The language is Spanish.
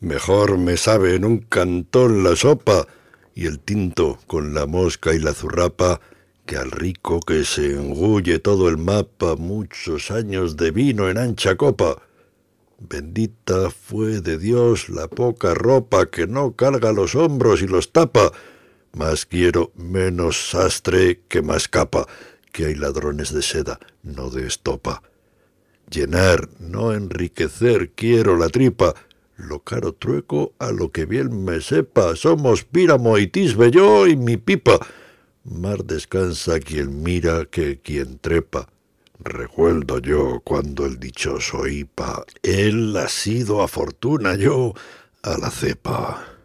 Mejor me sabe en un cantón la sopa y el tinto con la mosca y la zurrapa que al rico que se engulle todo el mapa muchos años de vino en ancha copa. Bendita fue de Dios la poca ropa que no carga los hombros y los tapa. Más quiero menos sastre que más capa, que hay ladrones de seda, no de estopa. Llenar, no enriquecer quiero la tripa, lo caro trueco, a lo que bien me sepa, somos Píramo y yo y mi pipa. Mar descansa quien mira que quien trepa. Recuerdo yo cuando el dichoso hipa, él ha sido a fortuna yo a la cepa.